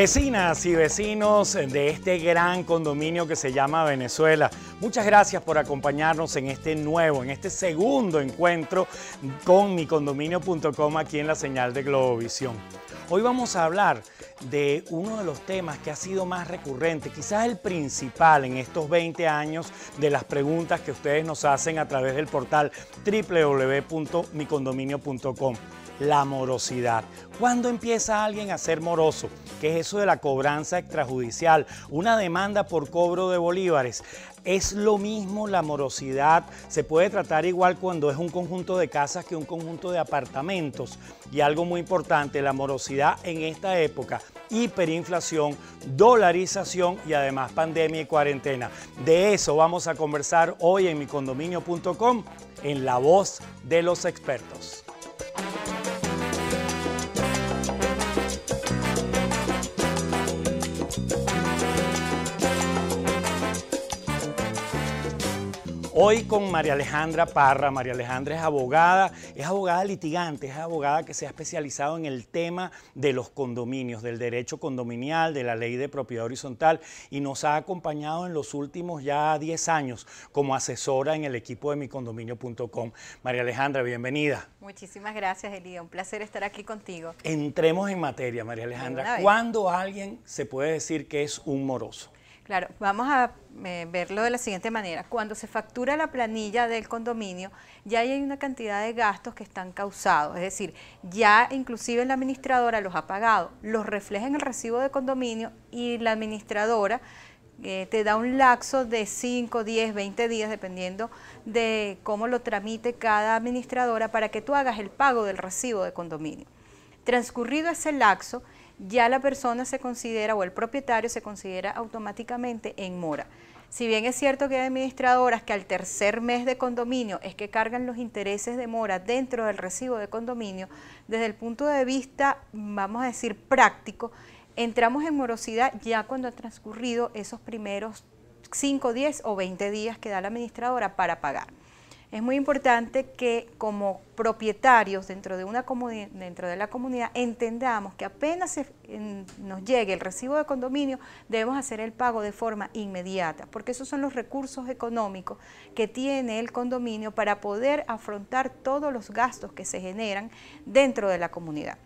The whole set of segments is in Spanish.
Vecinas y vecinos de este gran condominio que se llama Venezuela, muchas gracias por acompañarnos en este nuevo, en este segundo encuentro con micondominio.com aquí en la señal de Globovisión. Hoy vamos a hablar de uno de los temas que ha sido más recurrente, quizás el principal en estos 20 años de las preguntas que ustedes nos hacen a través del portal www.micondominio.com la morosidad. ¿Cuándo empieza alguien a ser moroso? ¿Qué es eso de la cobranza extrajudicial? Una demanda por cobro de bolívares. Es lo mismo la morosidad. Se puede tratar igual cuando es un conjunto de casas que un conjunto de apartamentos. Y algo muy importante, la morosidad en esta época, hiperinflación, dolarización y además pandemia y cuarentena. De eso vamos a conversar hoy en micondominio.com en la voz de los expertos. Hoy con María Alejandra Parra. María Alejandra es abogada, es abogada litigante, es abogada que se ha especializado en el tema de los condominios, del derecho condominial, de la ley de propiedad horizontal y nos ha acompañado en los últimos ya 10 años como asesora en el equipo de micondominio.com. María Alejandra, bienvenida. Muchísimas gracias, Elida. Un placer estar aquí contigo. Entremos en materia, María Alejandra. ¿Cuándo alguien se puede decir que es un moroso? Claro, vamos a eh, verlo de la siguiente manera. Cuando se factura la planilla del condominio, ya hay una cantidad de gastos que están causados, es decir, ya inclusive la administradora los ha pagado, los refleja en el recibo de condominio y la administradora eh, te da un laxo de 5, 10, 20 días, dependiendo de cómo lo tramite cada administradora, para que tú hagas el pago del recibo de condominio. Transcurrido ese laxo, ya la persona se considera o el propietario se considera automáticamente en mora. Si bien es cierto que hay administradoras que al tercer mes de condominio es que cargan los intereses de mora dentro del recibo de condominio, desde el punto de vista, vamos a decir, práctico, entramos en morosidad ya cuando han transcurrido esos primeros 5, 10 o 20 días que da la administradora para pagar es muy importante que como propietarios dentro de, una dentro de la comunidad entendamos que apenas nos llegue el recibo de condominio, debemos hacer el pago de forma inmediata, porque esos son los recursos económicos que tiene el condominio para poder afrontar todos los gastos que se generan dentro de la comunidad.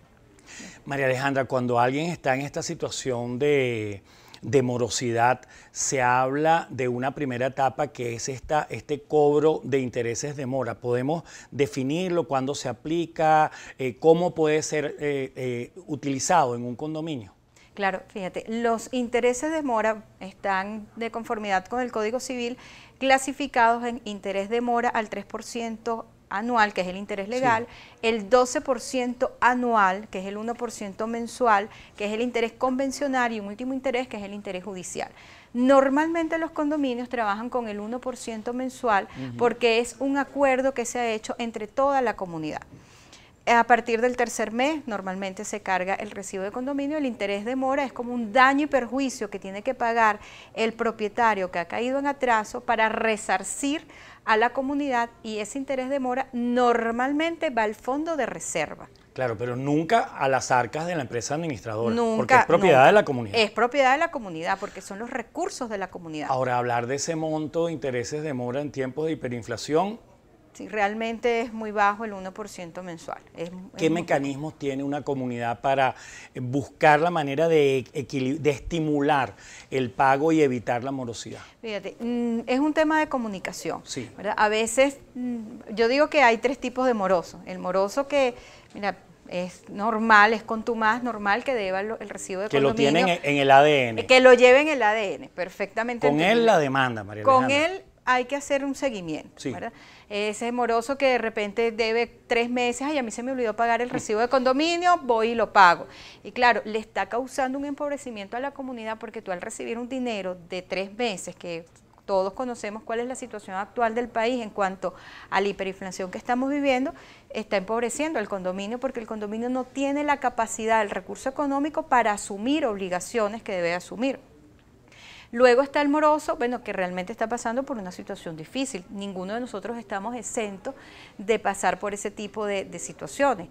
María Alejandra, cuando alguien está en esta situación de de morosidad, se habla de una primera etapa que es esta, este cobro de intereses de mora. Podemos definirlo, cuándo se aplica, eh, cómo puede ser eh, eh, utilizado en un condominio. Claro, fíjate, los intereses de mora están de conformidad con el Código Civil clasificados en interés de mora al 3% anual, que es el interés legal, el 12% anual, que es el 1% mensual, que es el interés convencional y un último interés, que es el interés judicial. Normalmente los condominios trabajan con el 1% mensual porque es un acuerdo que se ha hecho entre toda la comunidad. A partir del tercer mes normalmente se carga el recibo de condominio, el interés de mora es como un daño y perjuicio que tiene que pagar el propietario que ha caído en atraso para resarcir a la comunidad y ese interés de mora normalmente va al fondo de reserva. Claro, pero nunca a las arcas de la empresa administradora, nunca, porque es propiedad de la comunidad. Es propiedad de la comunidad, porque son los recursos de la comunidad. Ahora, hablar de ese monto de intereses de mora en tiempos de hiperinflación Sí, realmente es muy bajo el 1% mensual. ¿Qué mecanismos tiene una comunidad para eh, buscar la manera de, de estimular el pago y evitar la morosidad? Fíjate, mm, es un tema de comunicación. A veces, mm, yo digo que hay tres tipos de moroso. El moroso que, mira, es normal, es contumaz normal que deba el, recibo de que Que lo tienen en el ADN. Eh, que lo lleven en el ADN, perfectamente. Con él la demanda, María Con él hay que hacer un seguimiento, sí ese moroso que de repente debe tres meses, ay, a mí se me olvidó pagar el recibo de condominio, voy y lo pago. Y claro, le está causando un empobrecimiento a la comunidad porque tú al recibir un dinero de tres meses, que todos conocemos cuál es la situación actual del país en cuanto a la hiperinflación que estamos viviendo, está empobreciendo al condominio porque el condominio no tiene la capacidad, el recurso económico para asumir obligaciones que debe asumir. Luego está el moroso, bueno, que realmente está pasando por una situación difícil. Ninguno de nosotros estamos exentos de pasar por ese tipo de, situaciones.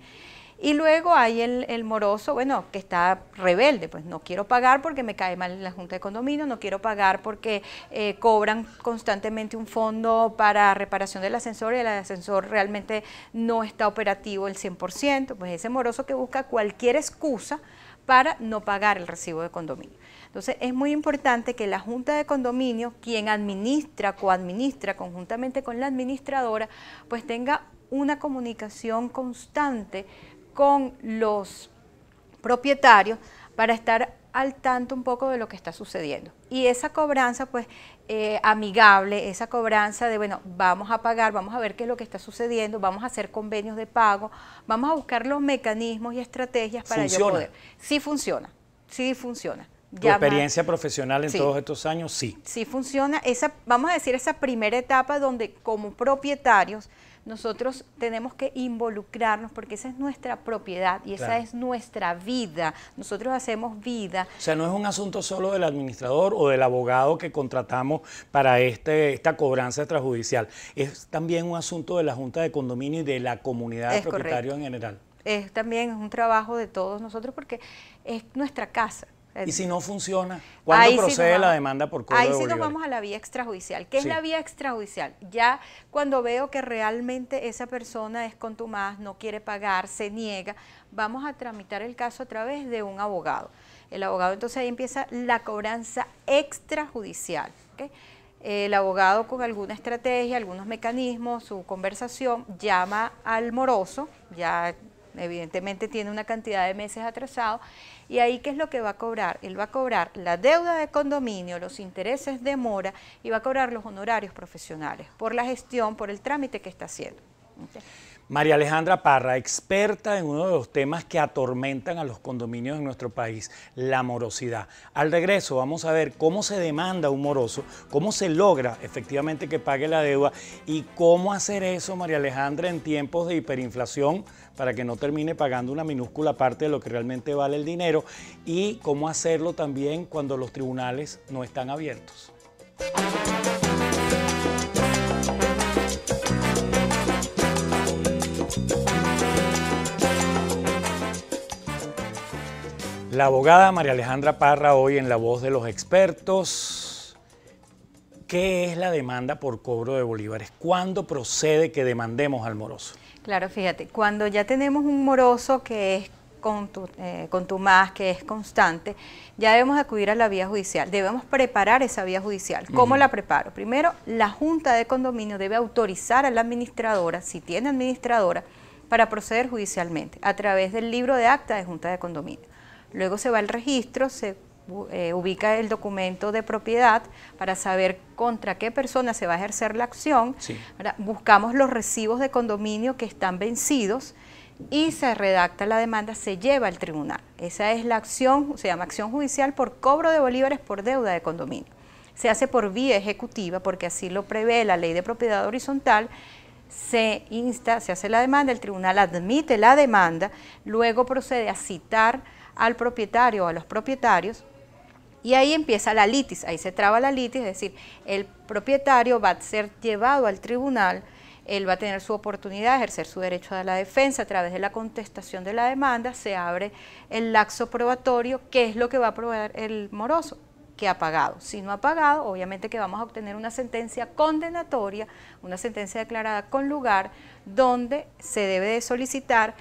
Y luego hay el, moroso, bueno, que está rebelde, pues no quiero pagar porque me cae mal en la Junta de Condominio, no quiero pagar porque eh, cobran constantemente un fondo para reparación del ascensor y el ascensor realmente no está operativo el 100%, pues ese moroso que busca cualquier excusa para no pagar el recibo de condominio. Entonces es muy importante que la Junta de Condominio, quien administra, coadministra conjuntamente con la administradora, pues tenga una comunicación constante con los propietarios para estar al tanto un poco de lo que está sucediendo. Y esa cobranza, pues, eh, amigable, esa cobranza de, bueno, vamos a pagar, vamos a ver qué es lo que está sucediendo, vamos a hacer convenios de pago, vamos a buscar los mecanismos y estrategias para ello poder. Sí funciona, sí funciona tu experiencia profesional en todos estos años, sí. Sí funciona. Esa, vamos a decir, esa primera etapa donde como propietarios nosotros tenemos que involucrarnos porque esa es nuestra propiedad y esa es nuestra vida. Nosotros hacemos vida. O sea, no es un asunto solo del administrador o del abogado que contratamos para este, esta cobranza extrajudicial. Es también un asunto de la Junta de Condominio y de la comunidad de propietarios en general. Es también un trabajo de todos nosotros porque es nuestra casa. Y si no funciona, ¿cuándo procede la demanda por cobro Ahí sí nos vamos a la vía extrajudicial. ¿Qué es la vía extrajudicial? Ya cuando veo que realmente esa persona es contumaz, no quiere pagar, se niega, vamos a tramitar el caso a través de un abogado. El abogado entonces ahí empieza la cobranza extrajudicial. El abogado con alguna estrategia, algunos mecanismos, su conversación, llama al moroso, ya evidentemente tiene una cantidad de meses atrasado, y ahí qué es lo que va a cobrar. Él va a cobrar la deuda de condominio, los intereses de mora y va a cobrar los honorarios profesionales por la gestión, por el trámite que está haciendo. María Alejandra Parra, experta en uno de los temas que atormentan a los condominios en nuestro país, la morosidad. Al regreso vamos a ver cómo se demanda un moroso, cómo se logra efectivamente que pague la deuda y cómo hacer eso, María Alejandra, en tiempos de hiperinflación para que no termine pagando una minúscula parte de lo que realmente vale el dinero y cómo hacerlo también cuando los tribunales no están abiertos. La abogada María Alejandra Parra hoy en La Voz de los Expertos. ¿Qué es la demanda por cobro de bolívares? ¿Cuándo procede que demandemos al moroso? Claro, fíjate, cuando ya tenemos un moroso que es con eh, con tu más, que es constante, ya debemos acudir a la vía judicial, debemos preparar esa vía judicial. ¿Cómo la preparo? Primero, la Junta de Condominio debe autorizar a la administradora, si tiene administradora, para proceder judicialmente a través del libro de acta de Junta de Condominio. Luego se va al registro, se eh, ubica el documento de propiedad para saber contra qué persona se va a ejercer la acción. Buscamos los recibos de condominio que están vencidos y se redacta la demanda, se lleva al tribunal. Esa es la acción, se llama acción judicial por cobro de bolívares por deuda de condominio. Se hace por vía ejecutiva porque así lo prevé la ley de propiedad horizontal se insta, se hace la demanda, el tribunal admite la demanda, luego procede a citar al propietario o a los propietarios y ahí empieza la litis, ahí se traba la litis, es decir, el propietario va a ser llevado al tribunal, él va a tener su oportunidad de ejercer su derecho a la defensa a través de la contestación de la demanda, se abre el laxo probatorio, que es lo que va a probar el moroso, que ha pagado. Si no ha pagado, obviamente que vamos a obtener una sentencia condenatoria, una sentencia declarada con lugar, donde se debe de solicitar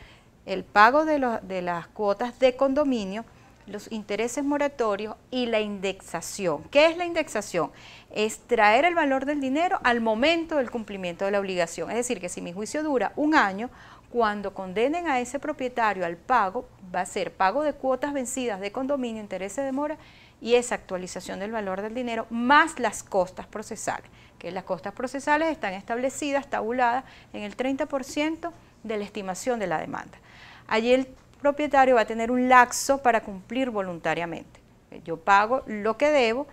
el pago de, de las cuotas de condominio, los intereses moratorios y la indexación. ¿Qué es la indexación? Es traer el valor del dinero al momento del cumplimiento de la obligación. Es decir, que si mi juicio dura un año, cuando condenen a ese propietario al pago, va a ser pago de cuotas vencidas de condominio, intereses de mora y esa actualización del valor del dinero más las costas procesales, que las costas procesales están establecidas, tabuladas en el 30% de la estimación de la demanda. Allí el propietario va a tener un laxo para cumplir voluntariamente. Yo pago lo que debo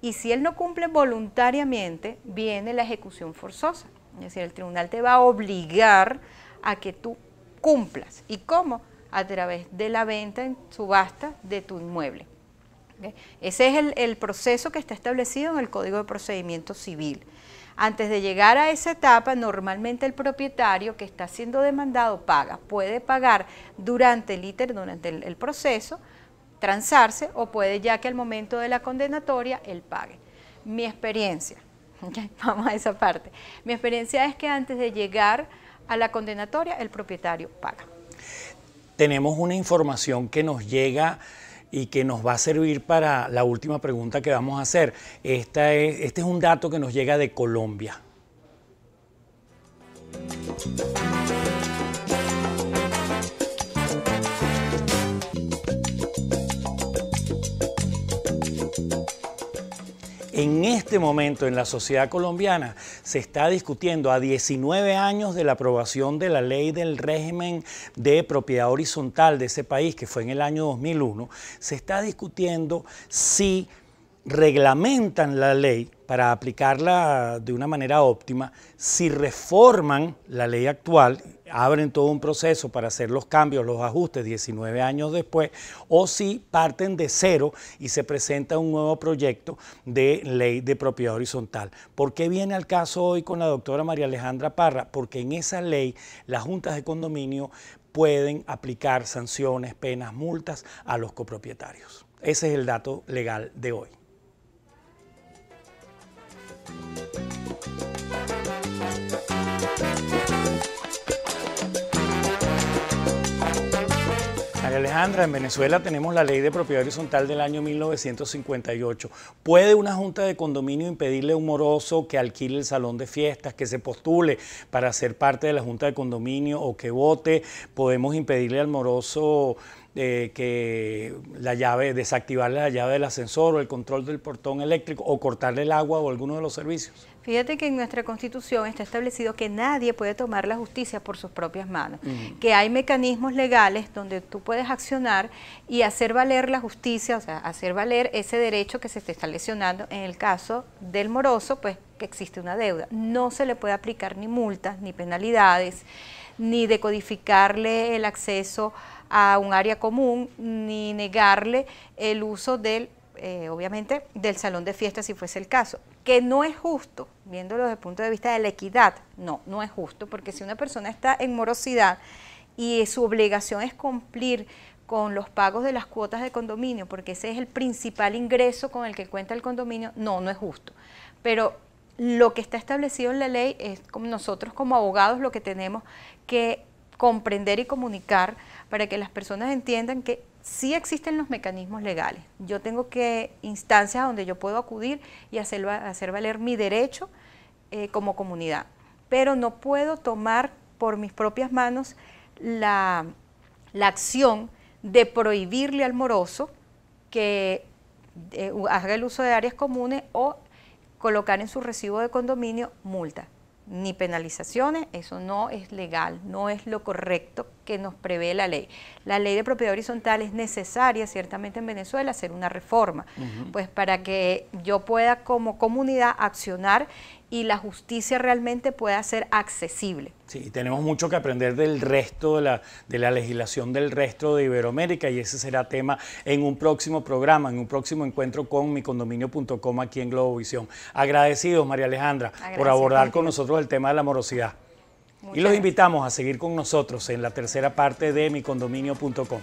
y si él no cumple voluntariamente, viene la ejecución forzosa. Es decir, el tribunal te va a obligar a que tú cumplas. ¿Y cómo? A través de la venta en subasta de tu inmueble. Ese es el, el proceso que está establecido en el Código de Procedimiento Civil. Antes de llegar a esa etapa, normalmente el propietario que está siendo demandado paga. Puede pagar durante el íter, durante el, proceso, transarse o puede ya que al momento de la condenatoria él pague. Mi experiencia, vamos a esa parte, mi experiencia es que antes de llegar a la condenatoria el propietario paga. Tenemos una información que nos llega y que nos va a servir para la última pregunta que vamos a hacer. Esta este es un dato que nos llega de Colombia. En este momento en la sociedad colombiana se está discutiendo a 19 años de la aprobación de la ley del régimen de propiedad horizontal de ese país, que fue en el año 2001, se está discutiendo si reglamentan la ley para aplicarla de una manera óptima, si reforman la ley actual, abren todo un proceso para hacer los cambios, los ajustes 19 años después, o si parten de cero y se presenta un nuevo proyecto de ley de propiedad horizontal. ¿Por qué viene al caso hoy con la doctora María Alejandra Parra? Porque en esa ley las juntas de condominio pueden aplicar sanciones, penas, multas a los copropietarios. Ese es el dato legal de hoy. Alejandra, en Venezuela tenemos la ley de propiedad horizontal del año 1958. ¿Puede una junta de condominio impedirle a un moroso que alquile el salón de fiestas, que se postule para ser parte de la junta de condominio o que vote? ¿Podemos impedirle al moroso de eh, que la llave, desactivarle la llave del ascensor o el control del portón eléctrico o cortarle el agua o alguno de los servicios. Fíjate que en nuestra constitución está establecido que nadie puede tomar la justicia por sus propias manos, que hay mecanismos legales donde tú puedes accionar y hacer valer la justicia, o sea, hacer valer ese derecho que se te está lesionando. En el caso del moroso, pues que existe una deuda. No se le puede aplicar ni multas, ni penalidades, ni decodificarle el acceso a un área común, ni negarle el uso del eh, obviamente, del salón de fiesta si fuese el caso que no es justo, viéndolo desde el punto de vista de la equidad, no, no es justo, porque si una persona está en morosidad y su obligación es cumplir con los pagos de las cuotas de condominio, porque ese es el principal ingreso con el que cuenta el condominio, no, no es justo. Pero lo que está establecido en la ley es como nosotros como abogados lo que tenemos que comprender y comunicar para que las personas entiendan que sí existen los mecanismos legales. Yo tengo que instancias donde yo puedo acudir y hacer, valer mi derecho eh, como comunidad, pero no puedo tomar por mis propias manos la, acción de prohibirle al moroso que eh, haga el uso de áreas comunes o colocar en su recibo de condominio multa ni penalizaciones, eso no es legal, no es lo correcto que nos prevé la ley. La ley de propiedad horizontal es necesaria, ciertamente en Venezuela, hacer una reforma, pues para que yo pueda como comunidad accionar y la justicia realmente pueda ser accesible. Sí, tenemos mucho que aprender del resto de la, de la legislación del resto de Iberoamérica y ese será tema en un próximo programa, en un próximo encuentro con micondominio.com aquí en Globovisión. Agradecidos, María Alejandra, por abordar con nosotros el tema de la morosidad. y los invitamos a seguir con nosotros en la tercera parte de micondominio.com.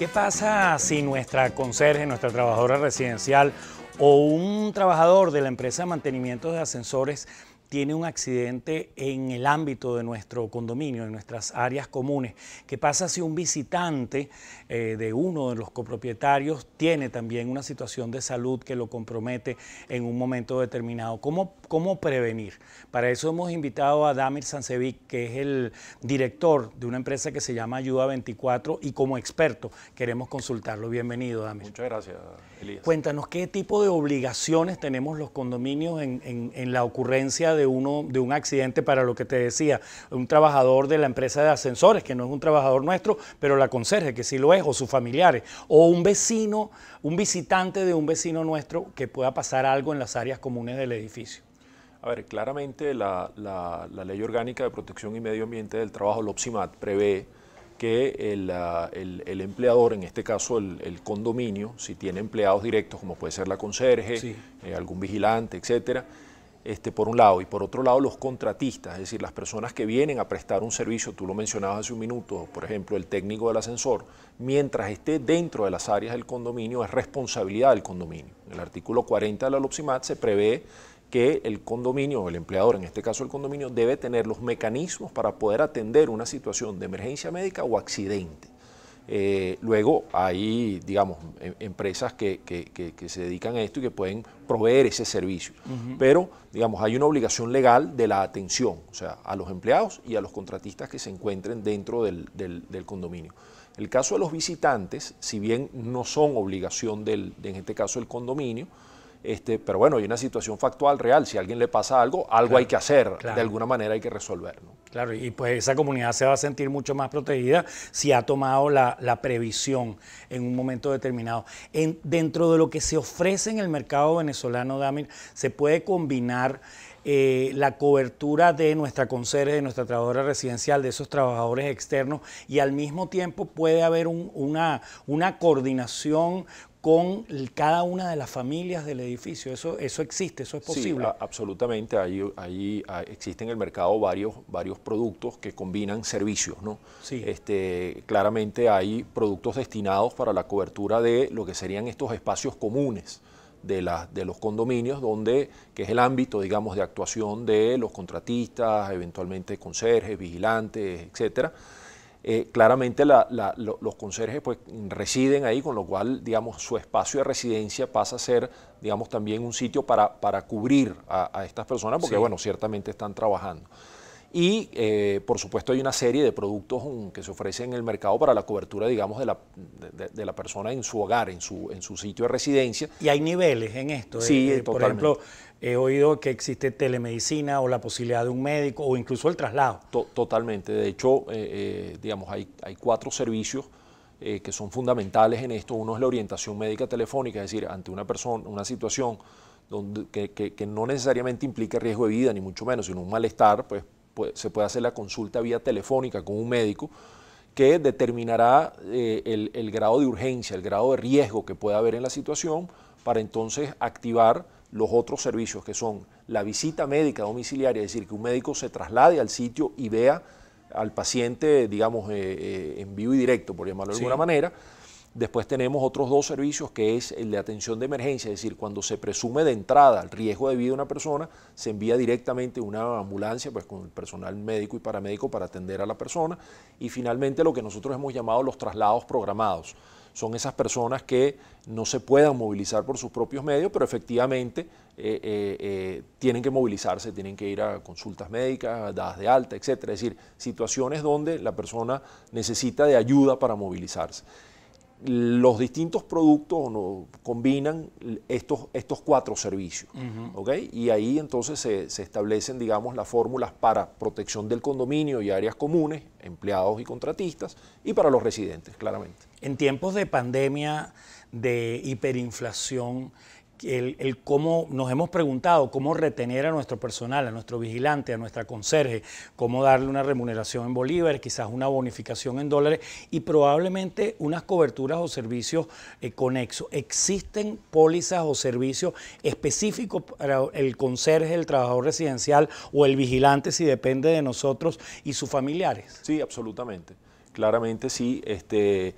¿Qué pasa si nuestra conserje, nuestra trabajadora residencial o un trabajador de la empresa de mantenimiento de ascensores tiene un accidente en el ámbito de nuestro condominio, en nuestras áreas comunes. ¿Qué pasa si un visitante eh, de uno de los copropietarios tiene también una situación de salud que lo compromete en un momento determinado? ¿Cómo, cómo prevenir? Para eso hemos invitado a Damir Sansevic, que es el director de una empresa que se llama Ayuda 24 y como experto queremos consultarlo. Bienvenido, Damir. Muchas gracias, Elías. Cuéntanos qué tipo de obligaciones tenemos los condominios en la ocurrencia de de, uno, de un accidente para lo que te decía, un trabajador de la empresa de ascensores, que no es un trabajador nuestro, pero la conserje, que sí lo es, o sus familiares, o un vecino, un visitante de un vecino nuestro que pueda pasar algo en las áreas comunes del edificio. A ver, claramente la, Ley Orgánica de Protección y Medio Ambiente del Trabajo, LOPSIMAT, prevé que ah, el, empleador, en este caso el, condominio, si tiene empleados directos, como puede ser la conserje, eh, algún vigilante, etcétera, este, por un lado, y por otro lado los contratistas, es decir, las personas que vienen a prestar un servicio, tú lo mencionabas hace un minuto, por ejemplo, el técnico del ascensor, mientras esté dentro de las áreas del condominio, es responsabilidad del condominio. En el artículo 40 de la LOPSIMAT se prevé que el condominio, el empleador, en este caso el condominio, debe tener los mecanismos para poder atender una situación de emergencia médica o accidente. Eh, luego hay, digamos, em, empresas que, se dedican a esto y que pueden proveer ese servicio. Pero, digamos, hay una obligación legal de la atención, o sea, a los empleados y a los contratistas que se encuentren dentro del, condominio. El caso de los visitantes, si bien no son obligación del, en este caso, el condominio, este, pero bueno, hay una situación factual real. Si a alguien le pasa algo, algo hay que hacer. De alguna manera hay que resolver. Claro, y pues esa comunidad se va a sentir mucho más protegida si ha tomado la, previsión en un momento determinado. dentro de lo que se ofrece en el mercado venezolano, Damir, se puede combinar. Eh, la cobertura de nuestra conserje, de nuestra trabajadora residencial, de esos trabajadores externos y al mismo tiempo puede haber una, una coordinación con cada una de las familias del edificio. Eso, eso existe, eso es posible. Sí, absolutamente. Ahí, ahí, ah, existen en el mercado varios, varios productos que combinan servicios. ¿no? Este, claramente hay productos destinados para la cobertura de lo que serían estos espacios comunes. De, de, los condominios, donde, que es el ámbito, digamos, de actuación de los contratistas, eventualmente conserjes, vigilantes, etcétera, eh, claramente los conserjes pues, residen ahí, con lo cual digamos, su espacio de residencia pasa a ser digamos, también un sitio para, para cubrir a, estas personas, porque bueno, ciertamente están trabajando. Y, eh, por supuesto, hay una serie de productos que se ofrecen en el mercado para la cobertura, digamos, de la, de, la persona en su hogar, en su, en su sitio de residencia. Y hay niveles en esto. Sí, eh, eh, Por ejemplo, he oído que existe telemedicina o la posibilidad de un médico o incluso el traslado. totalmente. De hecho, digamos, hay, hay cuatro servicios que son fundamentales en esto. Uno es la orientación médica telefónica, es decir, ante una persona, una situación donde, que, que no necesariamente implica riesgo de vida, ni mucho menos, sino un malestar, pues se puede hacer la consulta vía telefónica con un médico que determinará eh, el, grado de urgencia, el grado de riesgo que pueda haber en la situación para entonces activar los otros servicios que son la visita médica domiciliaria, es decir, que un médico se traslade al sitio y vea al paciente, digamos, eh, eh, en vivo y directo, por llamarlo de alguna manera, Después tenemos otros dos servicios que es el de atención de emergencia, es decir, cuando se presume de entrada el riesgo de vida de una persona, se envía directamente una ambulancia pues, con el personal médico y paramédico para atender a la persona. Y finalmente lo que nosotros hemos llamado los traslados programados. Son esas personas que no se puedan movilizar por sus propios medios, pero efectivamente eh, eh, eh, tienen que movilizarse, tienen que ir a consultas médicas, dadas de alta, etc. Es decir, situaciones donde la persona necesita de ayuda para movilizarse los distintos productos combinan estos, estos cuatro servicios. Y ahí entonces se, se establecen, digamos, las fórmulas para protección del condominio y áreas comunes, empleados y contratistas, y para los residentes, claramente. En tiempos de pandemia, de hiperinflación, el, cómo nos hemos preguntado cómo retener a nuestro personal, a nuestro vigilante, a nuestra conserje, cómo darle una remuneración en Bolívar, quizás una bonificación en dólares y probablemente unas coberturas o servicios eh, conexos. ¿Existen pólizas o servicios específicos para el conserje, el trabajador residencial o el vigilante, si depende de nosotros y sus familiares? Sí, absolutamente. Claramente sí. Este,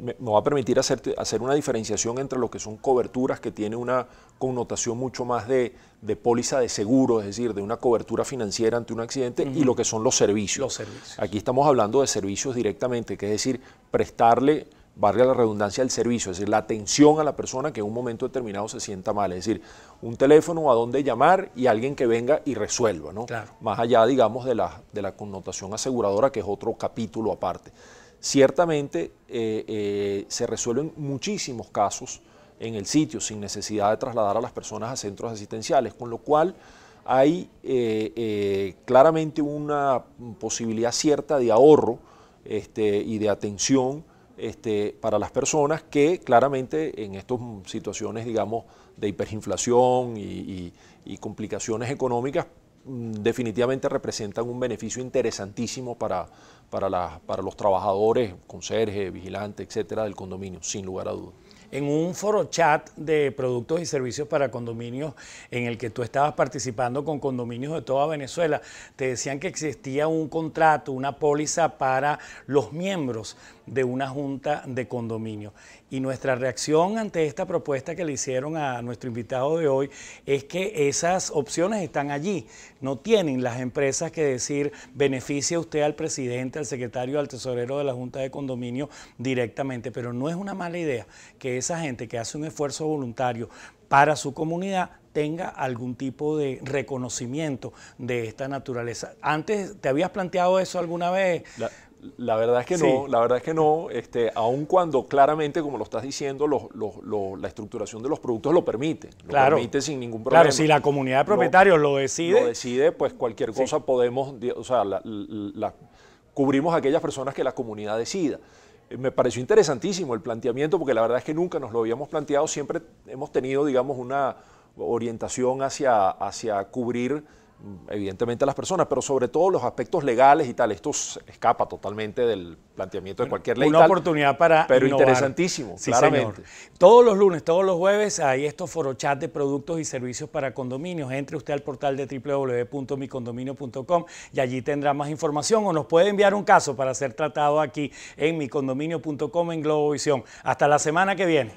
me, va a permitir hacer, una diferenciación entre lo que son coberturas que tiene una connotación mucho más de, póliza de seguro, es decir, de una cobertura financiera ante un accidente, y lo que son los servicios. Aquí estamos hablando de servicios directamente, que es decir, prestarle valga la redundancia el servicio, es decir, la atención a la persona que en un momento determinado se sienta mal, es decir, un teléfono a donde llamar y alguien que venga y resuelva, ¿no? Más allá, digamos, de la, de la connotación aseguradora, que es otro capítulo aparte. Ciertamente eh, eh, se resuelven muchísimos casos en el sitio sin necesidad de trasladar a las personas a centros asistenciales, con lo cual hay eh, claramente una posibilidad cierta de ahorro este, y de atención este, para las personas que claramente en estas situaciones, digamos, de hiperinflación y complicaciones económicas Mm, definitivamente representan un beneficio interesantísimo para, para, para los trabajadores, conserje, vigilante, etcétera, del condominio, sin lugar a dudas en un foro chat de productos y servicios para condominios en el que tú estabas participando con condominios de toda Venezuela, te decían que existía un contrato, una póliza para los miembros de una junta de condominio. Y nuestra reacción ante esta propuesta que le hicieron a nuestro invitado de hoy es que esas opciones están allí. No tienen las empresas que decir beneficia usted al presidente, al secretario, al tesorero de la junta de condominio directamente. Pero no es una mala idea que esa gente que hace un esfuerzo voluntario para su comunidad tenga algún tipo de reconocimiento de esta naturaleza. Antes, ¿te habías planteado eso alguna vez? La verdad es que no, la verdad es que no, este, aun cuando claramente, como lo estás diciendo, la estructuración de los productos lo permite, lo permite sin ningún problema. Claro, si la comunidad de propietarios lo, decide. Lo decide, pues cualquier cosa podemos, o sea, cubrimos a aquellas personas que la comunidad decida. Eh, me pareció interesantísimo el planteamiento, porque la verdad es que nunca nos lo habíamos planteado, siempre hemos tenido, digamos, una orientación hacia, hacia cubrir evidentemente a las personas, pero sobre todo los aspectos legales y tal. Esto escapa totalmente del planteamiento de cualquier ley. Una oportunidad para. Pero interesantísimo, claramente. Todos los lunes, todos los jueves, hay estos chat de productos y servicios para condominios. Entre usted al portal de www.micondominio.com y allí tendrá más información o nos puede enviar un caso para ser tratado aquí en micondominio.com en Globovisión. Hasta la semana que viene.